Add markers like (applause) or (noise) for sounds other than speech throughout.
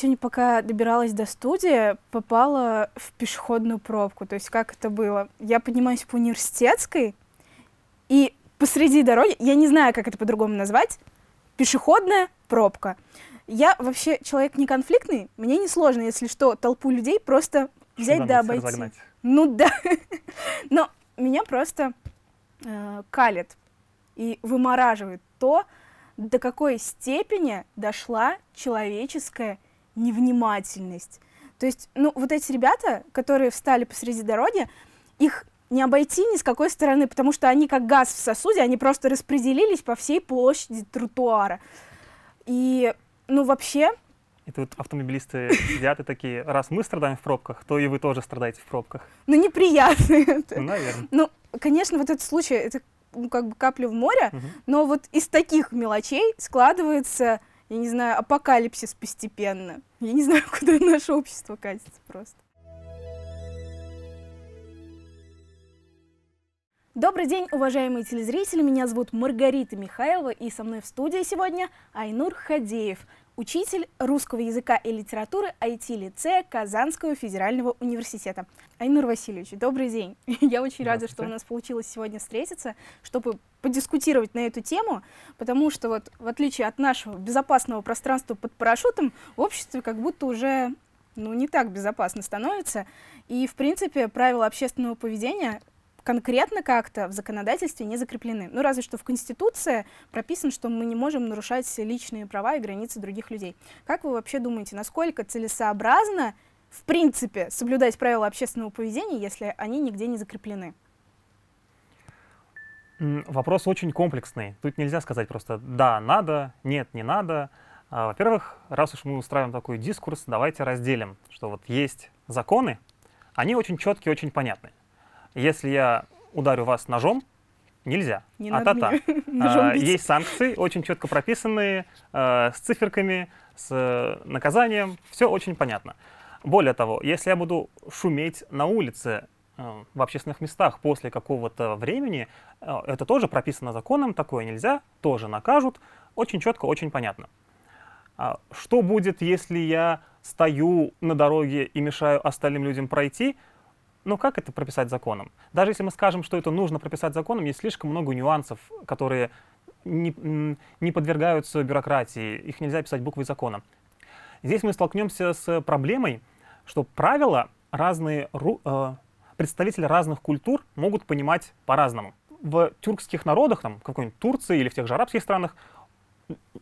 сегодня, пока добиралась до студии, попала в пешеходную пробку. То есть как это было? Я поднимаюсь по университетской, и посреди дороги, я не знаю, как это по-другому назвать, пешеходная пробка. Я вообще человек не конфликтный, мне несложно, если что, толпу людей просто взять да обойти. Разогнать. Ну да. (laughs) Но меня просто э, калит и вымораживает то, до какой степени дошла человеческая невнимательность. То есть, ну, вот эти ребята, которые встали посреди дороги, их не обойти ни с какой стороны, потому что они как газ в сосуде, они просто распределились по всей площади тротуара. И, ну, вообще... И тут автомобилисты сидят и такие, раз мы страдаем в пробках, то и вы тоже страдаете в пробках. Ну, неприятно это. Ну, наверное. Ну, конечно, вот этот случай, это ну, как бы капля в море, угу. но вот из таких мелочей складывается я не знаю, апокалипсис постепенно. Я не знаю, (laughs) куда наше общество катится просто. Добрый день, уважаемые телезрители! Меня зовут Маргарита Михайлова, и со мной в студии сегодня Айнур Хадеев, учитель русского языка и литературы IT-лицея Казанского федерального университета. Айнур Васильевич, добрый день. (laughs) Я очень рада, что у нас получилось сегодня встретиться, чтобы подискутировать на эту тему, потому что вот в отличие от нашего безопасного пространства под парашютом, в обществе как будто уже ну, не так безопасно становится. И, в принципе, правила общественного поведения конкретно как-то в законодательстве не закреплены. Ну, разве что в Конституции прописано, что мы не можем нарушать личные права и границы других людей. Как вы вообще думаете, насколько целесообразно, в принципе, соблюдать правила общественного поведения, если они нигде не закреплены? Вопрос очень комплексный. Тут нельзя сказать просто «да, надо», «нет, не надо». А, во-первых, раз уж мы устраиваем такой дискурс, давайте разделим, что вот есть законы, они очень четкие, очень понятны. Если я ударю вас ножом, нельзя. Не а та-та. (laughs) А, есть санкции, очень четко прописанные, а, с циферками, с э, наказанием, все очень понятно. Более того, если я буду шуметь на улице, Э, в общественных местах после какого-то времени, э, это тоже прописано законом, такое нельзя, тоже накажут, очень четко, очень понятно. А что будет, если я стою на дороге и мешаю остальным людям пройти? Ну как это прописать законом? Даже если мы скажем, что это нужно прописать законом, есть слишком много нюансов, которые не, не подвергаются бюрократии, их нельзя писать буквой закона. Здесь мы столкнемся с проблемой, что правила разные, э, представители разных культур могут понимать по-разному. В тюркских народах, там, в какой-нибудь Турции или в тех же арабских странах,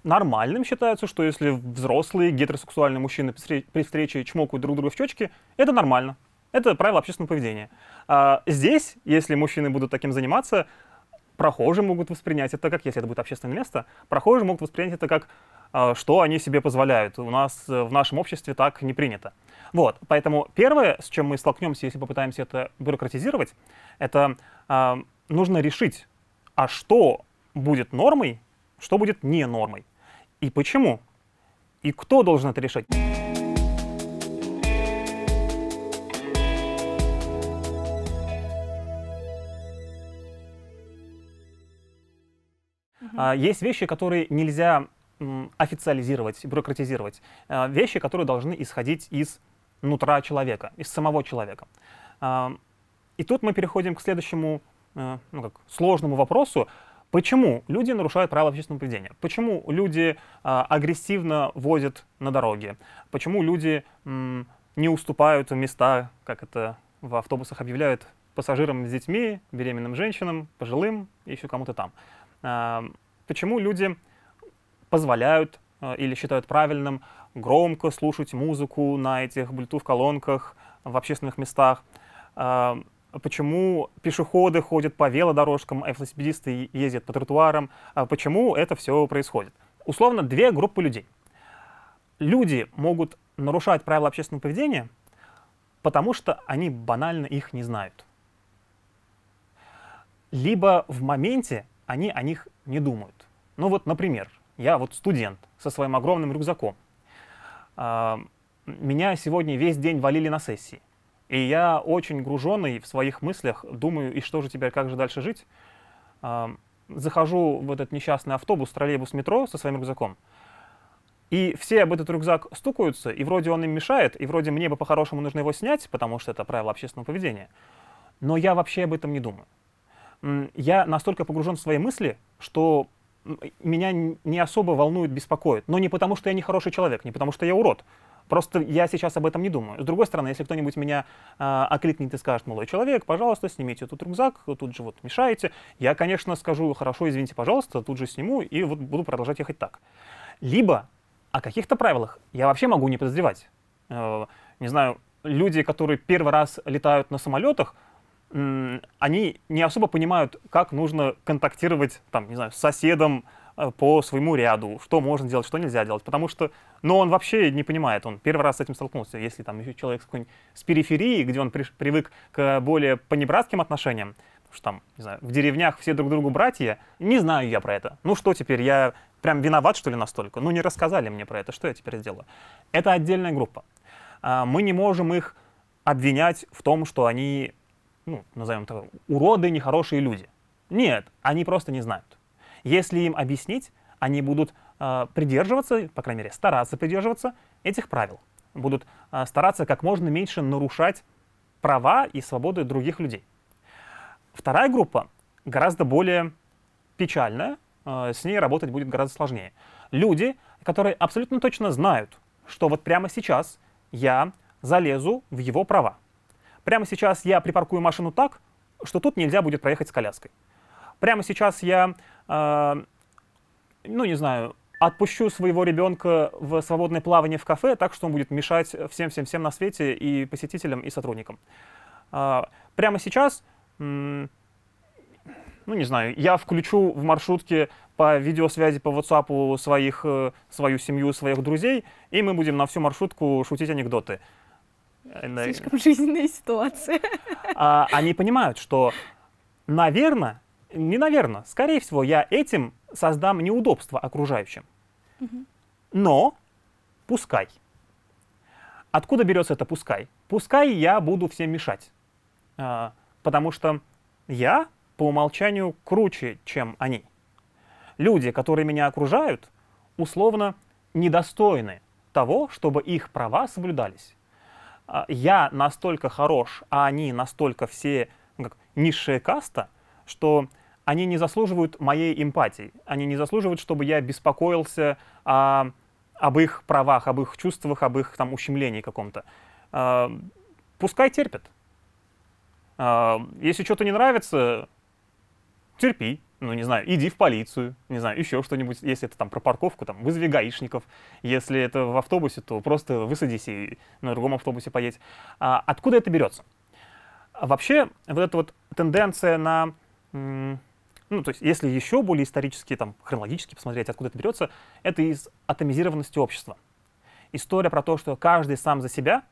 нормальным считается, что если взрослые гетеросексуальные мужчины при встрече чмокают друг друга в щечки, это нормально. Это правило общественного поведения. А здесь, если мужчины будут таким заниматься, прохожие могут воспринять это как, если это будет общественное место, прохожие могут воспринять это как а, что они себе позволяют. У нас э, в нашем обществе так не принято. Вот, поэтому первое, с чем мы столкнемся, если попытаемся это бюрократизировать, это э, нужно решить, а что будет нормой, что будет не нормой, и почему, и кто должен это решать. А, есть вещи, которые нельзя официализировать, бюрократизировать э, вещи, которые должны исходить из нутра человека, из самого человека. Э, и тут мы переходим к следующему э, ну, как, сложному вопросу. Почему люди нарушают правила общественного поведения? Почему люди агрессивно возят на дороге? Почему люди не уступают места, как это в автобусах объявляют, пассажирам с детьми, беременным женщинам, пожилым и еще кому-то там? Почему люди позволяют э, или считают правильным громко слушать музыку на этих Bluetooth-колонках в общественных местах. А, почему пешеходы ходят по велодорожкам, а велосипедисты ездят по тротуарам? А почему это все происходит? Условно, две группы людей. Люди могут нарушать правила общественного поведения, потому что они банально их не знают. Либо в моменте они о них не думают. Ну вот, например, я вот студент со своим огромным рюкзаком. А, меня сегодня весь день валили на сессии. И я очень груженный в своих мыслях, думаю, и что же теперь, как же дальше жить? А, захожу в этот несчастный автобус, троллейбус, метро со своим рюкзаком. И все об этот рюкзак стукаются, и вроде он им мешает, и вроде мне бы по-хорошему нужно его снять, потому что это правило общественного поведения. Но я вообще об этом не думаю. Я настолько погружен в свои мысли, что меня не особо волнует, беспокоит. Но не потому, что я не хороший человек, не потому, что я урод. Просто я сейчас об этом не думаю. С другой стороны, если кто-нибудь меня э, окликнет и скажет, молодой человек, пожалуйста, снимите тут рюкзак, тут же вот мешаете, я, конечно, скажу, хорошо, извините, пожалуйста, тут же сниму и вот буду продолжать ехать так. Либо о каких-то правилах я вообще могу не подозревать. Э, не знаю, люди, которые первый раз летают на самолетах, они не особо понимают, как нужно контактировать, там, не знаю, с соседом э, по своему ряду, что можно делать, что нельзя делать, потому что, но ну, он вообще не понимает, он первый раз с этим столкнулся, если там еще человек с какой-нибудь с периферии, где он при, привык к более понебратским отношениям, потому что там, не знаю, в деревнях все друг другу братья, не знаю я про это. Ну что теперь, я прям виноват, что ли, настолько? Ну не рассказали мне про это, что я теперь сделаю? Это отдельная группа. А, мы не можем их обвинять в том, что они ну, назовем это, уроды, нехорошие люди. Нет, они просто не знают. Если им объяснить, они будут э, придерживаться, по крайней мере, стараться придерживаться этих правил. Будут э, стараться как можно меньше нарушать права и свободы других людей. Вторая группа гораздо более печальная, э, с ней работать будет гораздо сложнее. Люди, которые абсолютно точно знают, что вот прямо сейчас я залезу в его права. Прямо сейчас я припаркую машину так, что тут нельзя будет проехать с коляской. Прямо сейчас я, э, ну не знаю, отпущу своего ребенка в свободное плавание в кафе, так что он будет мешать всем-всем-всем на свете и посетителям, и сотрудникам. Э, прямо сейчас, ну не знаю, я включу в маршрутке по видеосвязи по WhatsApp своих, э, свою семью, своих друзей, и мы будем на всю маршрутку шутить анекдоты. Слишком жизненная ситуация. А, они понимают, что, наверное, не наверное, скорее всего, я этим создам неудобства окружающим. Но пускай. Откуда берется это пускай? Пускай я буду всем мешать. А, потому что я по умолчанию круче, чем они. Люди, которые меня окружают, условно недостойны того, чтобы их права соблюдались. А, я настолько хорош, а они настолько все ну как, низшая каста, что они не заслуживают моей эмпатии. Они не заслуживают, чтобы я беспокоился а, об их правах, об их чувствах, об их там ущемлении каком-то. А, пускай терпят. А, если что-то не нравится, терпи ну, не знаю, иди в полицию, не знаю, еще что-нибудь, если это там про парковку, там, вызови гаишников, если это в автобусе, то просто высадись и на другом автобусе поедь. А, откуда это берется? Вообще, вот эта вот тенденция на, ну, то есть, если еще более исторически, там, хронологически посмотреть, откуда это берется, это из атомизированности общества. История про то, что каждый сам за себя,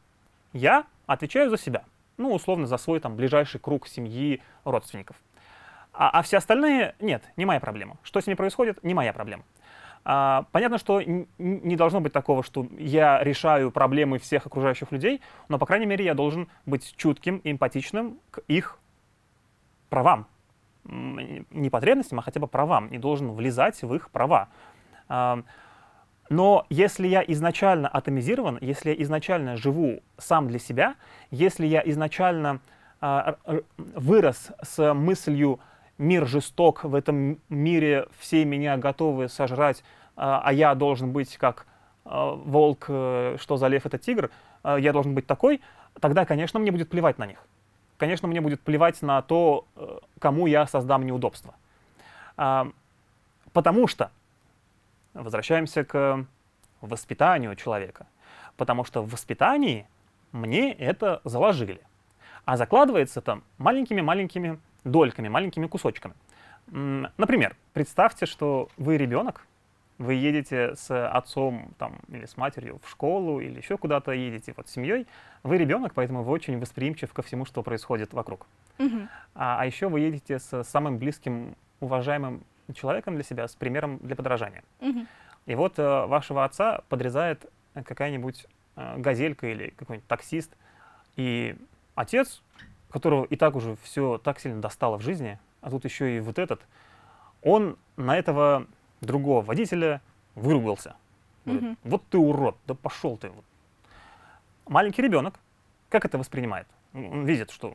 я отвечаю за себя, ну, условно, за свой, там, ближайший круг семьи, родственников. А, а все остальные — нет, не моя проблема. Что с ними происходит — не моя проблема. А, понятно, что не должно быть такого, что я решаю проблемы всех окружающих людей, но, по крайней мере, я должен быть чутким эмпатичным к их правам. Не потребностям, а хотя бы правам. Не должен влезать в их права. А, но если я изначально атомизирован, если я изначально живу сам для себя, если я изначально э, вырос с мыслью мир жесток, в этом мире все меня готовы сожрать, а, а я должен быть как а, волк, э, что за лев это тигр, а, я должен быть такой, тогда, конечно, мне будет плевать на них. Конечно, мне будет плевать на то, э, кому я создам неудобства. Потому что, возвращаемся к воспитанию человека, потому что в воспитании мне это заложили. А закладывается там маленькими-маленькими дольками, маленькими кусочками. Например, представьте, что вы ребенок, вы едете с отцом там, или с матерью в школу или еще куда-то едете вот с семьей, вы ребенок, поэтому вы очень восприимчив ко всему, что происходит вокруг. Угу. А, а еще вы едете с самым близким, уважаемым человеком для себя, с примером для подражания. Угу. И вот э, вашего отца подрезает какая-нибудь э, газелька или какой-нибудь таксист, и отец которого и так уже все так сильно достало в жизни, а тут еще и вот этот, он на этого другого водителя выругался. Говорит, вот ты урод, да пошел ты. Маленький ребенок, как это воспринимает? Он видит, что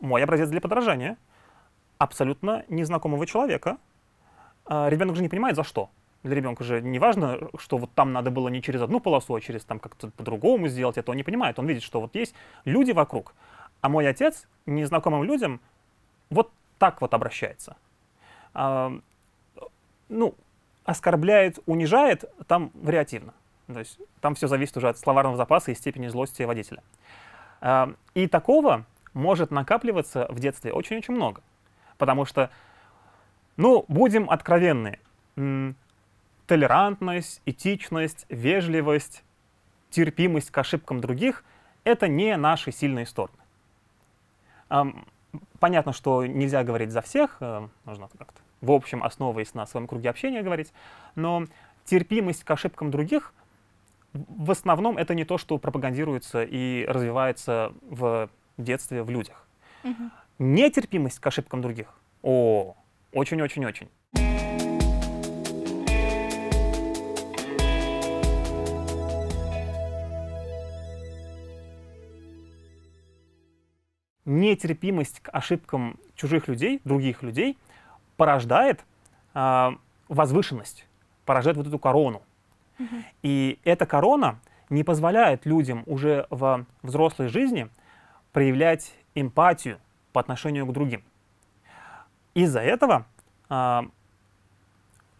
мой образец для подражания абсолютно незнакомого человека. А ребенок же не понимает, за что. Для ребенка же не важно, что вот там надо было не через одну полосу, а через там как-то по-другому сделать это. А он не понимает. Он видит, что вот есть люди вокруг, а мой отец незнакомым людям вот так вот обращается. А, ну, оскорбляет, унижает, там вариативно. То есть там все зависит уже от словарного запаса и степени злости водителя. А, и такого может накапливаться в детстве очень-очень много. Потому что, ну, будем откровенны, толерантность, этичность, вежливость, терпимость к ошибкам других — это не наши сильные стороны. Понятно, что нельзя говорить за всех, нужно э, как-то в общем, основываясь на своем круге общения говорить, но терпимость к ошибкам других в основном это не то, что пропагандируется и развивается в детстве в людях. Угу. Нетерпимость к ошибкам других, о, очень-очень-очень. нетерпимость к ошибкам чужих людей, других людей, порождает э, возвышенность, порождает вот эту корону. Угу. И эта корона не позволяет людям уже в взрослой жизни проявлять эмпатию по отношению к другим. Из-за этого э,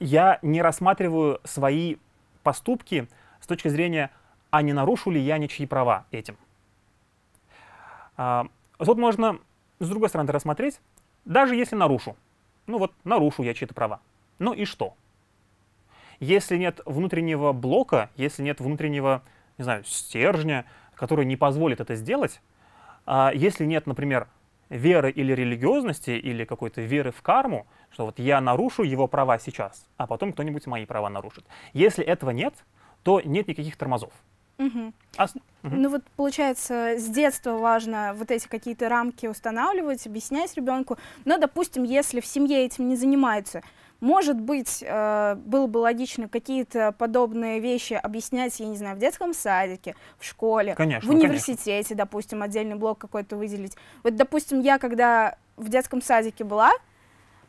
я не рассматриваю свои поступки с точки зрения, а не нарушу ли я ничьи права этим. А, Тут можно с другой стороны рассмотреть, даже если нарушу, ну вот нарушу я чьи-то права, ну и что? Если нет внутреннего блока, если нет внутреннего, не знаю, стержня, который не позволит это сделать, а если нет, например, веры или религиозности, или какой-то веры в карму, что вот я нарушу его права сейчас, а потом кто-нибудь мои права нарушит. Если этого нет, то нет никаких тормозов. Угу. А, угу. Ну вот получается, с детства важно вот эти какие-то рамки устанавливать, объяснять ребенку. Но, допустим, если в семье этим не занимаются, может быть, э, было бы логично какие-то подобные вещи объяснять, я не знаю, в детском садике, в школе, конечно, в университете, конечно. допустим, отдельный блок какой-то выделить. Вот, допустим, я когда в детском садике была,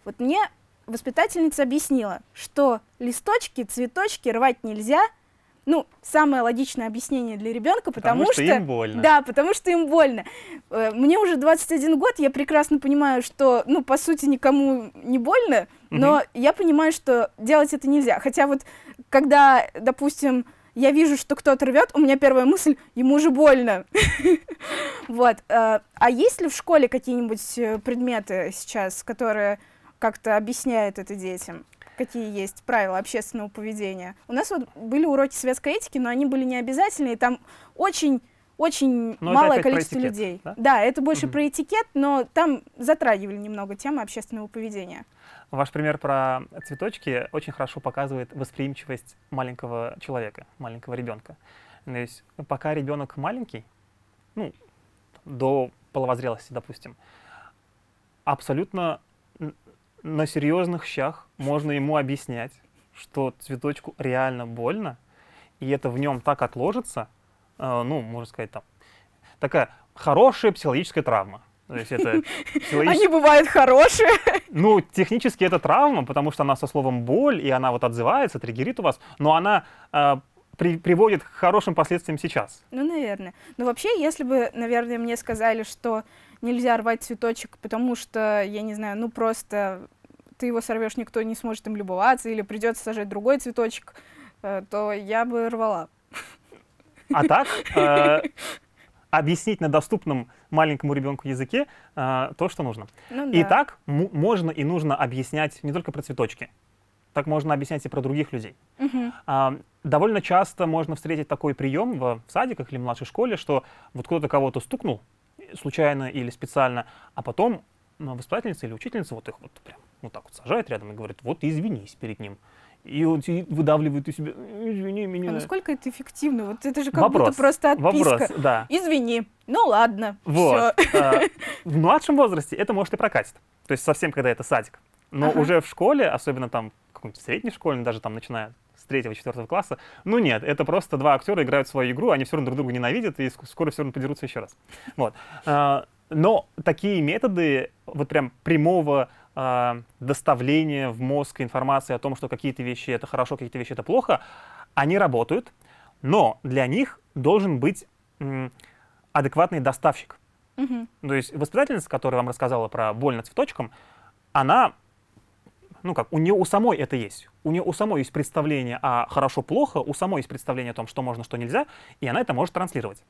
вот мне воспитательница объяснила, что листочки, цветочки рвать нельзя – ну, самое логичное объяснение для ребенка, потому, потому что, что им больно. Да, потому что им больно. Э, мне уже 21 год, я прекрасно понимаю, что, ну, по сути, никому не больно, но угу. я понимаю, что делать это нельзя. Хотя вот, когда, допустим, я вижу, что кто-то рвет, у меня первая мысль, ему же больно. (laughs) Вот. Э, а есть ли в школе какие-нибудь э, предметы сейчас, которые как-то объясняют это детям? какие есть правила общественного поведения. У нас вот были уроки светской этики, но они были не обязательные, там очень очень но малое количество этикет, людей. Да? да, это больше угу. про этикет, но там затрагивали немного темы общественного поведения. Ваш пример про цветочки очень хорошо показывает восприимчивость маленького человека, маленького ребенка. То есть пока ребенок маленький, ну, до половозрелости, допустим, абсолютно на серьезных щах можно ему объяснять, что цветочку реально больно, и это в нем так отложится, э, ну, можно сказать, там, такая хорошая психологическая травма. То есть это психологически... Они бывают хорошие. Ну, технически это травма, потому что она со словом боль, и она вот отзывается, триггерит у вас, но она э, при, приводит к хорошим последствиям сейчас. Ну, наверное. Но ну, вообще, если бы, наверное, мне сказали, что нельзя рвать цветочек, потому что, я не знаю, ну просто ты его сорвешь, никто не сможет им любоваться, или придется сажать другой цветочек, э, то я бы рвала. А так, э, (laughs) объяснить на доступном маленькому ребенку языке э, то, что нужно. Ну и так можно и нужно объяснять не только про цветочки, так можно объяснять и про других людей. А, довольно часто можно встретить такой прием в, садиках или в младшей школе, что вот кто-то кого-то стукнул, случайно или специально, а потом ну, воспитательница или учительница вот их вот прям вот так вот сажает рядом и говорит, вот извинись перед ним. И вот выдавливает у себя, извини меня. А насколько это эффективно? Вот это же как вопрос, будто просто отписка. Вопрос, да. Извини, ну ладно, вот. все. А, э, в младшем возрасте это может и прокатит. То есть совсем, когда это садик. Но ага. уже в школе, особенно там какой-нибудь средней школе, даже там начиная с третьего-четвертого класса. Ну нет, это просто два актера играют свою игру, они все равно друг друга ненавидят и скоро все равно подерутся еще раз. Вот. Э, но такие методы вот прям прямого а, доставление в мозг информации о том, что какие-то вещи это хорошо, какие-то вещи это плохо, они работают, но для них должен быть адекватный доставщик. Угу. То есть воспитательница, которая вам рассказала про боль над цветочком, она, ну как, у нее у самой это есть. У нее у самой есть представление о хорошо-плохо, у самой есть представление о том, что можно, что нельзя, и она это может транслировать.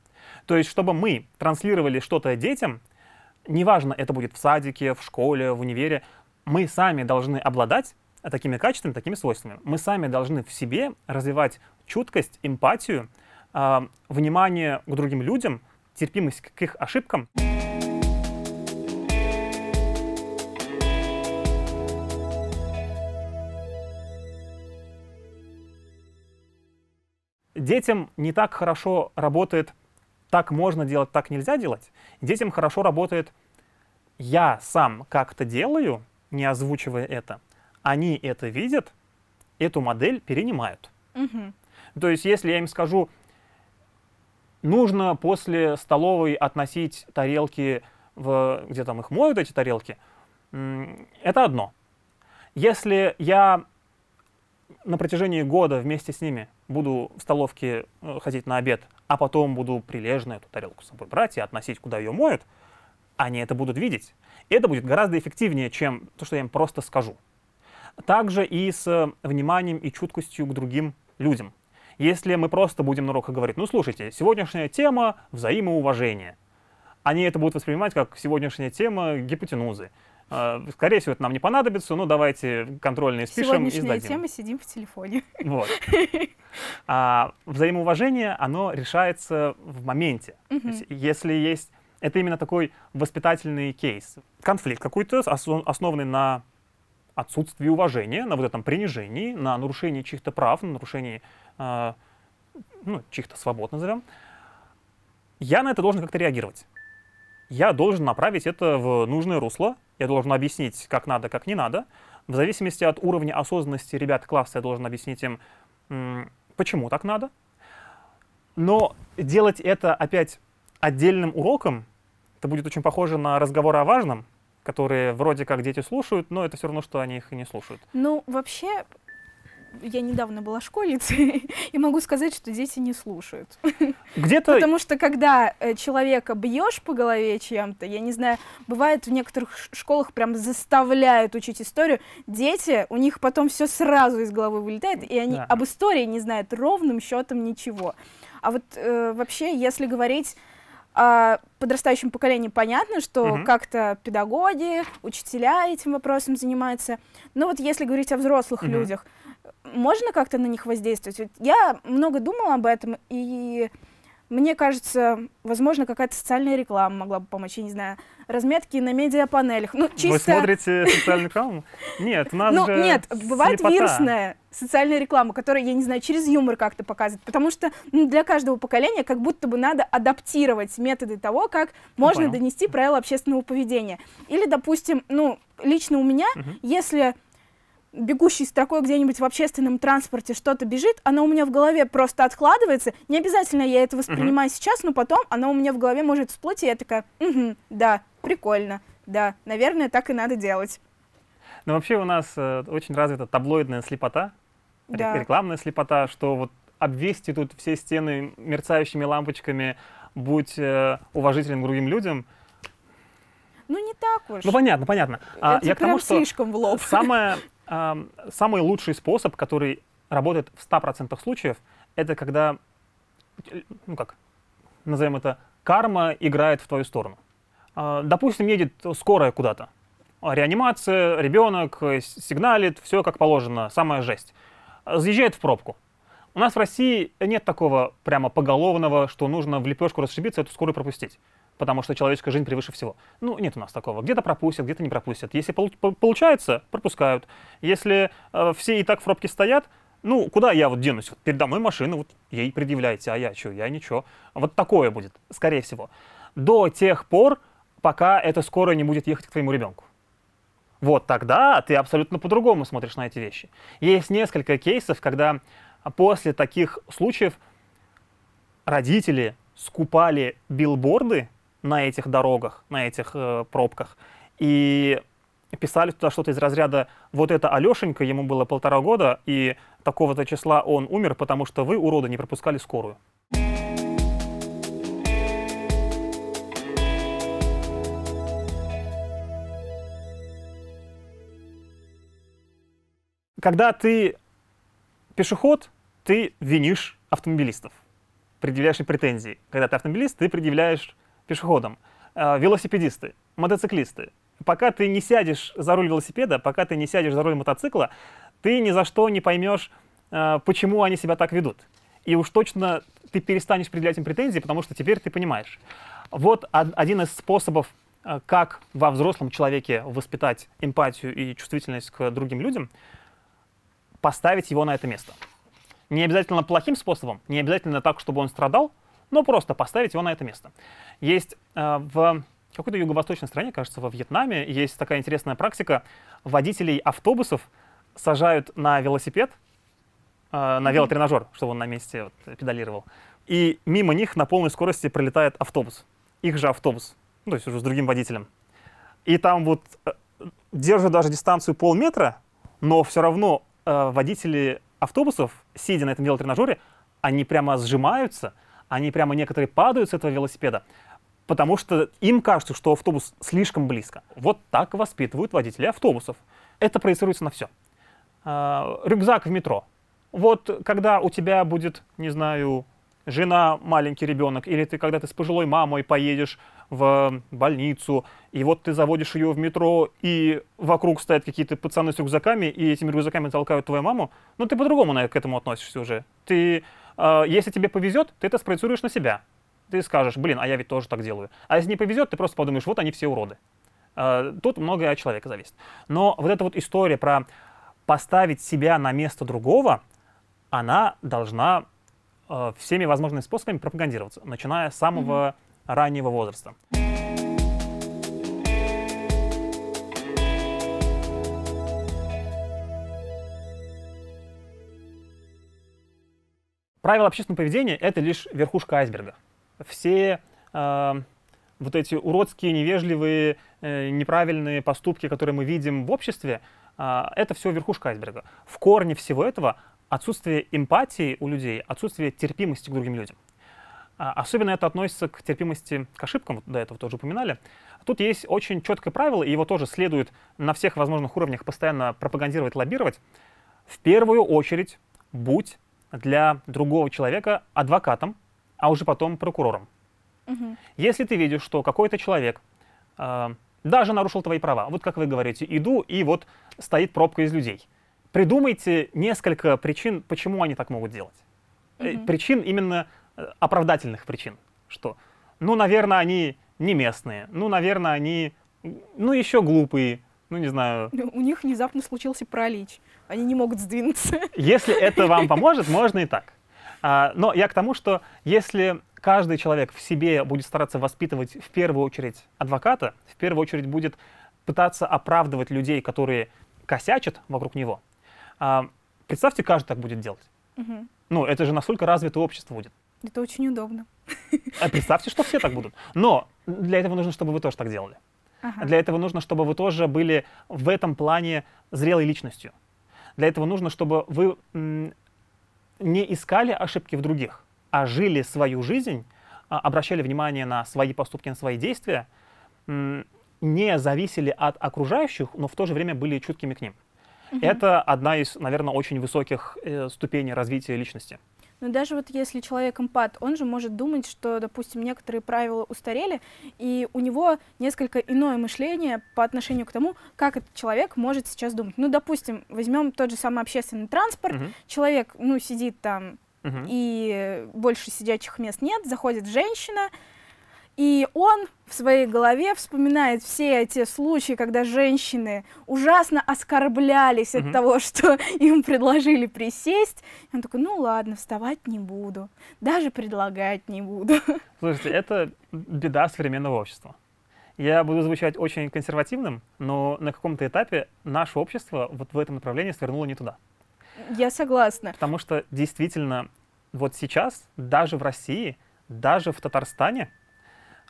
То есть, чтобы мы транслировали что-то детям, неважно, это будет в садике, в школе, в универе, мы сами должны обладать а, такими качествами, такими свойствами. Мы сами должны в себе развивать чуткость, эмпатию, а, внимание к другим людям, терпимость к их ошибкам. Детям не так хорошо работает «так можно делать, так нельзя делать». Детям хорошо работает «я сам как-то делаю», не озвучивая это, они это видят, эту модель перенимают. Угу. То есть, если я им скажу, нужно после столовой относить тарелки, в, где там их моют, эти тарелки, это одно. Если я на протяжении года вместе с ними буду в столовке э, ходить на обед, а потом буду прилежно эту тарелку с собой брать и относить, куда ее моют, они это будут видеть это будет гораздо эффективнее, чем то, что я им просто скажу. Также и с вниманием и чуткостью к другим людям. Если мы просто будем на уроках говорить, ну слушайте, сегодняшняя тема — взаимоуважение. Они это будут воспринимать как сегодняшняя тема гипотенузы. А, скорее всего, это нам не понадобится, но давайте контрольные спишем и сдадим. тема сидим в телефоне. Вот. (laughs) А взаимоуважение, оно решается в моменте. Угу. есть, если есть это именно такой воспитательный кейс. Конфликт какой-то, основанный на отсутствии уважения, на вот этом принижении, на нарушении чьих-то прав, на нарушении э, ну, чьих-то свобод, назовем. Я на это должен как-то реагировать. Я должен направить это в нужное русло, я должен объяснить, как надо, как не надо. В зависимости от уровня осознанности ребят класса я должен объяснить им, почему так надо. Но делать это опять отдельным уроком. Это будет очень похоже на разговор о важном, которые вроде как дети слушают, но это все равно, что они их и не слушают. Ну, вообще, я недавно была школьницей, (laughs) и могу сказать, что дети не слушают. (laughs) Где-то... Потому что когда э, человека бьешь по голове чем-то, я не знаю, бывает в некоторых школах прям заставляют учить историю, дети, у них потом все сразу из головы вылетает, и они да. об истории не знают ровным счетом ничего. А вот э, вообще, если говорить а, подрастающем поколении понятно, что угу. как-то педагоги, учителя этим вопросом занимаются. Но вот если говорить о взрослых угу. людях, можно как-то на них воздействовать? Вот я много думала об этом, и мне кажется, возможно, какая-то социальная реклама могла бы помочь, я не знаю, разметки на медиапанелях. Ну, чисто... Вы смотрите социальную (laughs) рекламу? Нет, у нас Ну, же нет, бывает слепота. вирусная социальная реклама, которая, я не знаю, через юмор как-то показывает, потому что ну, для каждого поколения как будто бы надо адаптировать методы того, как ну, можно понял. донести правила общественного поведения. Или, допустим, ну, лично у меня, угу. если бегущей строкой где-нибудь в общественном транспорте что-то бежит, она у меня в голове просто откладывается. Не обязательно я это воспринимаю uh-huh. сейчас, но потом она у меня в голове может всплыть, и я такая, угу, да, Прикольно. Да, наверное, так и надо делать. Ну вообще у нас э, очень развита таблоидная слепота, да. рекламная слепота, что вот обвести тут все стены мерцающими лампочками, будь э, уважителен к другим людям. Ну, не так уж. Ну, понятно, понятно. А, это а, я к тому, что слишком в лоб. Самое, э, (laughs) самый лучший способ, который работает в 100% случаев, это когда, ну как, назовем это, карма играет в твою сторону. А, допустим, едет скорая куда-то. А, реанимация, ребенок, э, сигналит, все как положено, самая жесть. А, заезжает в пробку. У нас в России нет такого прямо поголовного, что нужно в лепешку расшибиться, эту скорую пропустить. Потому что человеческая жизнь превыше всего. Ну, нет у нас такого. Где-то пропустят, где-то не пропустят. Если получается, пропускают. Если э, все и так в пробке стоят, ну, куда я вот денусь? Вот передо мной машина, вот ей предъявляйте, а я что, я ничего. Вот такое будет, скорее всего. До тех пор, пока эта скорая не будет ехать к твоему ребенку. Вот тогда ты абсолютно по-другому смотришь на эти вещи. Есть несколько кейсов, когда после таких случаев родители скупали билборды на этих дорогах, на этих э, пробках, и писали туда что-то из разряда «Вот это Алешенька, ему было полтора года, и такого-то числа он умер, потому что вы, уроды, не пропускали скорую». Когда ты пешеход, ты винишь автомобилистов, предъявляешь им претензии. Когда ты автомобилист, ты предъявляешь пешеходам. А, велосипедисты, мотоциклисты. Пока ты не сядешь за руль велосипеда, пока ты не сядешь за руль мотоцикла, ты ни за что не поймешь, а, почему они себя так ведут. И уж точно ты перестанешь предъявлять им претензии, потому что теперь ты понимаешь. Вот один из способов, а, как во взрослом человеке воспитать эмпатию и чувствительность к другим людям — поставить его на это место. Не обязательно плохим способом, не обязательно так, чтобы он страдал, но просто поставить его на это место. Есть э, в какой-то юго-восточной стране, кажется, во Вьетнаме, есть такая интересная практика. Водителей автобусов сажают на велосипед, э, на велотренажер, чтобы он на месте вот, педалировал. И мимо них на полной скорости пролетает автобус. Их же автобус. Ну, то есть уже с другим водителем. И там вот э, держат даже дистанцию полметра, но все равно э, водители автобусов, сидя на этом велотренажере, они прямо сжимаются, они прямо некоторые падают с этого велосипеда, потому что им кажется, что автобус слишком близко. Вот так воспитывают водители автобусов. Это проецируется на все. Э, рюкзак в метро. Вот когда у тебя будет, не знаю, жена, маленький ребенок, или ты когда ты с пожилой мамой поедешь в больницу, и вот ты заводишь ее в метро, и вокруг стоят какие-то пацаны с рюкзаками, и этими рюкзаками толкают твою маму, ну ты по-другому к этому относишься уже. Ты, э, если тебе повезет, ты это спроецируешь на себя. Ты скажешь, блин, а я ведь тоже так делаю. А если не повезет, ты просто подумаешь, вот они все уроды. Э, тут многое от человека зависит. Но вот эта вот история про поставить себя на место другого, она должна э, всеми возможными способами пропагандироваться, начиная с самого mm-hmm раннего возраста. Правила общественного поведения — это лишь верхушка айсберга. Все э, вот эти уродские, невежливые, э, неправильные поступки, которые мы видим в обществе, э, это все верхушка айсберга. В корне всего этого отсутствие эмпатии у людей, отсутствие терпимости к другим людям. А, особенно это относится к терпимости к ошибкам, до этого тоже упоминали. Тут есть очень четкое правило, и его тоже следует на всех возможных уровнях постоянно пропагандировать, лоббировать. В первую очередь будь для другого человека адвокатом, а уже потом прокурором. Угу. Если ты видишь, что какой-то человек э, даже нарушил твои права, вот как вы говорите, иду, и вот стоит пробка из людей. Придумайте несколько причин, почему они так могут делать. Угу. Причин именно Э, оправдательных причин, что, ну, наверное, они не местные, ну, наверное, они, ну, еще глупые, ну, не знаю. Ну, у них внезапно случился пролич, они не могут сдвинуться. Если это вам поможет, можно и так. А, но я к тому, что если каждый человек в себе будет стараться воспитывать в первую очередь адвоката, в первую очередь будет пытаться оправдывать людей, которые косячат вокруг него, а, представьте, каждый так будет делать. Угу. Ну, это же настолько развитое общество будет. Это очень удобно. А представьте, что все так будут. Но для этого нужно, чтобы вы тоже так делали. Ага. Для этого нужно, чтобы вы тоже были в этом плане зрелой личностью. Для этого нужно, чтобы вы не искали ошибки в других, а жили свою жизнь, а, обращали внимание на свои поступки, на свои действия, не зависели от окружающих, но в то же время были чуткими к ним. Угу. Это одна из, наверное, очень высоких э, ступеней развития личности. Но даже вот если человек эмпат, он же может думать, что, допустим, некоторые правила устарели, и у него несколько иное мышление по отношению к тому, как этот человек может сейчас думать. Ну, допустим, возьмем тот же самый общественный транспорт, uh -huh. человек, ну, сидит там, uh -huh. и больше сидячих мест нет, заходит женщина, и он в своей голове вспоминает все эти случаи, когда женщины ужасно оскорблялись mm-hmm. от того, (laughs) что им предложили присесть. И он такой, ну ладно, вставать не буду, даже предлагать не буду. (laughs) Слушайте, это беда современного общества. Я буду звучать очень консервативным, но на каком-то этапе наше общество вот в этом направлении свернуло не туда. Я согласна. Потому что действительно вот сейчас даже в России, даже в Татарстане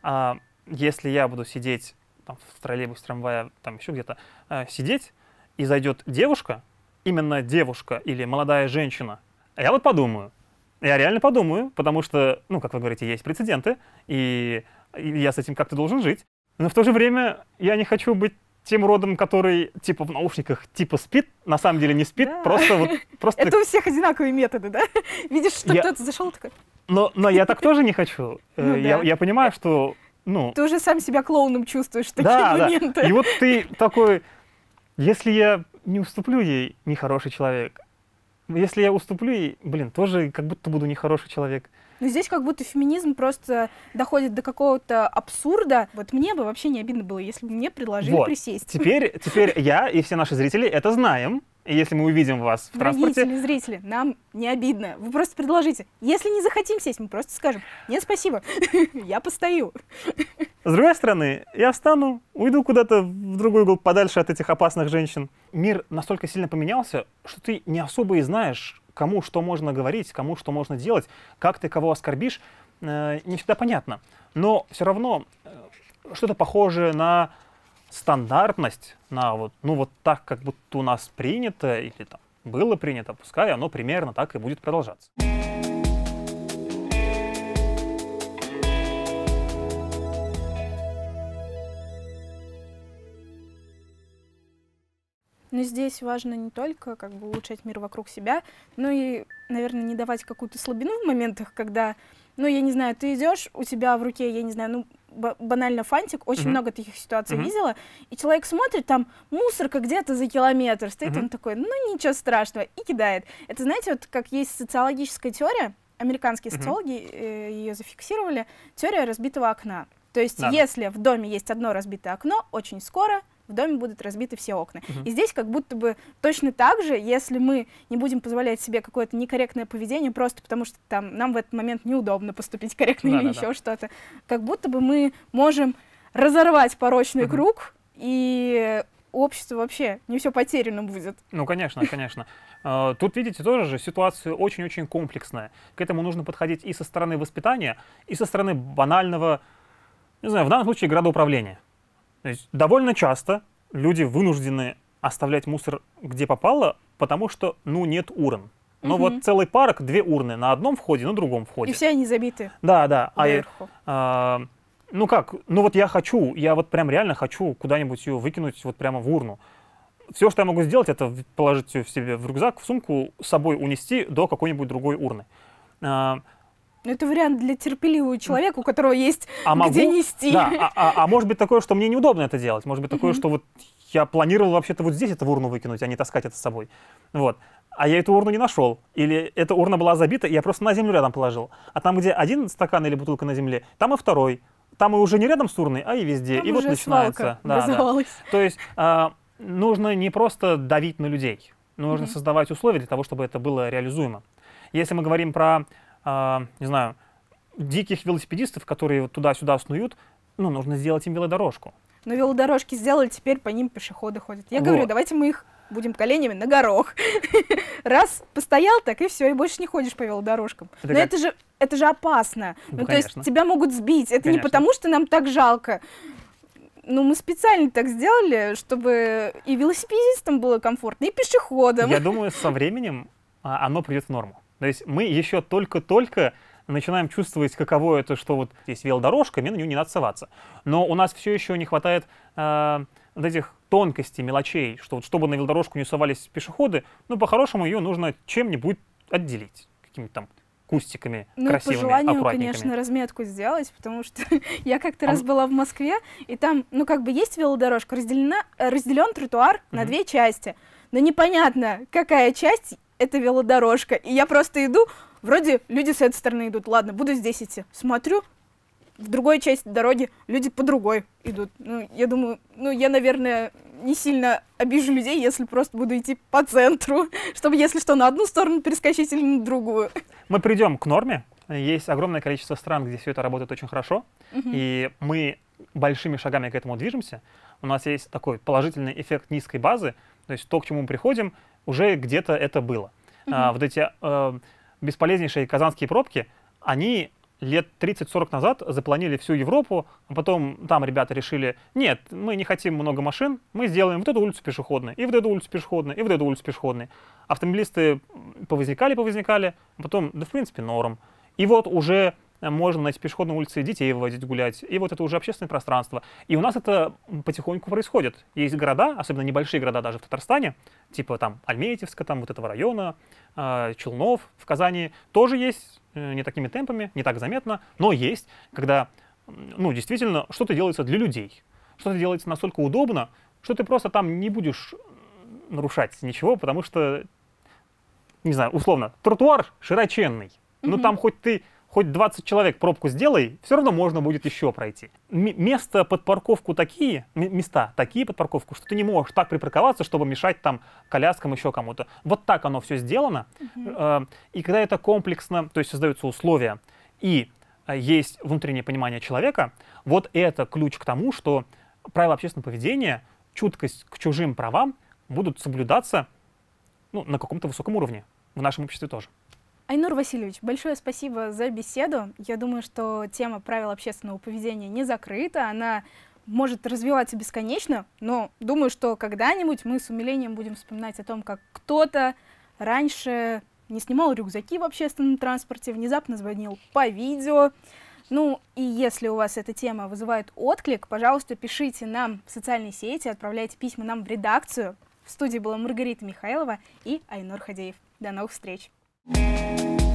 а если я буду сидеть там, в троллейбусе, трамвае, там еще где-то, э, сидеть, и зайдет девушка, именно девушка или молодая женщина, я вот подумаю. Я реально подумаю, потому что, ну, как вы говорите, есть прецеденты, и, и я с этим как-то должен жить. Но в то же время я не хочу быть тем родом, который типа в наушниках типа спит, на самом деле не спит, да. просто вот (laughs) просто. Это у всех одинаковые методы, да? (laughs) Видишь, что я... кто-то зашел такой. Но, но я так тоже не хочу. Э, ну я, я понимаю, что... Ну, ты уже сам себя клоуном чувствуешь такие да, моменты. Да. И вот ты такой, если я не уступлю ей, нехороший человек, если я уступлю ей, блин, тоже как будто буду нехороший человек. Ну здесь как будто феминизм просто доходит до какого-то абсурда. Вот мне бы вообще не обидно было, если бы мне предложили вот. присесть. Теперь, теперь я и все наши зрители это знаем. И если мы увидим вас в Дорогие транспорте... зрители, нам не обидно. Вы просто предложите. Если не захотим сесть, мы просто скажем, нет, спасибо, (laughs) я постою. С другой стороны, я встану, уйду куда-то в другой угол, подальше от этих опасных женщин. Мир настолько сильно поменялся, что ты не особо и знаешь, кому что можно говорить, кому что можно делать, как ты кого оскорбишь, э, не всегда понятно. Но все равно э, что-то похожее на стандартность на вот, ну вот так, как будто у нас принято или там было принято, пускай оно примерно так и будет продолжаться. Но здесь важно не только как бы улучшать мир вокруг себя, но и, наверное, не давать какую-то слабину в моментах, когда, ну, я не знаю, ты идешь, у тебя в руке, я не знаю, ну, банально фантик, очень mm-hmm. много таких ситуаций mm-hmm. видела, и человек смотрит, там мусорка где-то за километр стоит, mm-hmm. он такой, ну ничего страшного, и кидает. Это, знаете, вот как есть социологическая теория, американские mm-hmm. социологи э, ее зафиксировали, теория разбитого окна. То есть, Надо. если в доме есть одно разбитое окно, очень скоро в доме будут разбиты все окна. Угу. И здесь как будто бы точно так же, если мы не будем позволять себе какое-то некорректное поведение просто потому, что там нам в этот момент неудобно поступить корректно да, или да, еще да. что-то, как будто бы мы можем разорвать порочный угу. круг и общество вообще не все потеряно будет. Ну, конечно, конечно. А, тут, видите, тоже же ситуация очень-очень комплексная. К этому нужно подходить и со стороны воспитания, и со стороны банального, не знаю, в данном случае градоуправления. То есть довольно часто люди вынуждены оставлять мусор где попало, потому что, ну, нет урн. Но угу. вот целый парк, две урны на одном входе, на другом входе. И все они забиты. Да, да. А, а, ну как, ну вот я хочу, я вот прям реально хочу куда-нибудь ее выкинуть вот прямо в урну. Все, что я могу сделать, это положить ее в себе в рюкзак, в сумку, с собой унести до какой-нибудь другой урны. А, ну, это вариант для терпеливого человека, у которого есть а где могу? нести. Да, а, а, а может быть такое, что мне неудобно это делать. Может быть такое, что вот я планировал вообще-то вот здесь это в урну выкинуть, а не таскать это с собой. Вот. А я эту урну не нашел. Или эта урна была забита, и я просто на землю рядом положил. А там, где один стакан или бутылка на земле, там и второй. Там и уже не рядом с урной, а и везде. Там и вот начинается. Да, да. То есть а, нужно не просто давить на людей. Нужно mm-hmm. создавать условия для того, чтобы это было реализуемо. Если мы говорим про а, не знаю, диких велосипедистов, которые вот туда-сюда снуют, ну, нужно сделать им велодорожку. Но велодорожки сделали, теперь по ним пешеходы ходят. Я вот. говорю, давайте мы их будем коленями на горох. (laughs) Раз постоял, так и все, и больше не ходишь по велодорожкам. Это Но как... это же это же опасно. Ну, ну то есть тебя могут сбить. Это конечно. не потому, что нам так жалко. Ну, мы специально так сделали, чтобы и велосипедистам было комфортно, и пешеходам. Я думаю, со временем а, оно придет в норму. То есть мы еще только-только начинаем чувствовать, каково это, что вот есть велодорожка, мне на ну, нее не надо соваться. Но у нас все еще не хватает э, вот этих тонкостей, мелочей, что вот чтобы на велодорожку не совались пешеходы, ну, по-хорошему, ее нужно чем-нибудь отделить, какими-то там кустиками ну, красивыми, по желанию, конечно, разметку сделать, потому что (laughs) я как-то а... раз была в Москве, и там, ну, как бы есть велодорожка, разделена, разделен тротуар mm-hmm. на две части. Но непонятно, какая часть это велодорожка. И я просто иду, вроде люди с этой стороны идут. Ладно, буду здесь идти. Смотрю, в другой части дороги люди по другой идут. Ну, я думаю, ну, я, наверное, не сильно обижу людей, если просто буду идти по центру, (laughs) чтобы, если что, на одну сторону перескочить или на другую. Мы придем к норме. Есть огромное количество стран, где все это работает очень хорошо, угу. и мы большими шагами к этому движемся. У нас есть такой положительный эффект низкой базы, то есть то, к чему мы приходим, уже где-то это было. Угу. А, вот эти э, бесполезнейшие казанские пробки, они лет 30-40 назад запланили всю Европу, а потом там ребята решили, нет, мы не хотим много машин, мы сделаем вот эту улицу пешеходной, и вот эту улицу пешеходной, и вот эту улицу пешеходной. Автомобилисты повозникали-повозникали, а потом, да в принципе, норм. И вот уже можно найти пешеходной улице детей выводить гулять. И вот это уже общественное пространство. И у нас это потихоньку происходит. Есть города, особенно небольшие города даже в Татарстане, типа там Альметьевска, там вот этого района, а, Челнов в Казани, тоже есть, э, не такими темпами, не так заметно, но есть, когда, ну, действительно, что-то делается для людей. Что-то делается настолько удобно, что ты просто там не будешь нарушать ничего, потому что, не знаю, условно, тротуар широченный. Mm-hmm. Ну, там хоть ты хоть 20 человек пробку сделай, все равно можно будет еще пройти. М- место под парковку такие, места такие под парковку, что ты не можешь так припарковаться, чтобы мешать там коляскам еще кому-то. Вот так оно все сделано. Mm-hmm. и когда это комплексно, то есть создаются условия, и э, есть внутреннее понимание человека, вот это ключ к тому, что правила общественного поведения, чуткость к чужим правам будут соблюдаться ну, на каком-то высоком уровне в нашем обществе тоже. Айнур Васильевич, большое спасибо за беседу. Я думаю, что тема правил общественного поведения не закрыта, она может развиваться бесконечно, но думаю, что когда-нибудь мы с умилением будем вспоминать о том, как кто-то раньше не снимал рюкзаки в общественном транспорте, внезапно звонил по видео. Ну и если у вас эта тема вызывает отклик, пожалуйста, пишите нам в социальные сети, отправляйте письма нам в редакцию. В студии была Маргарита Михайлова и Айнур Хадеев. До новых встреч! Música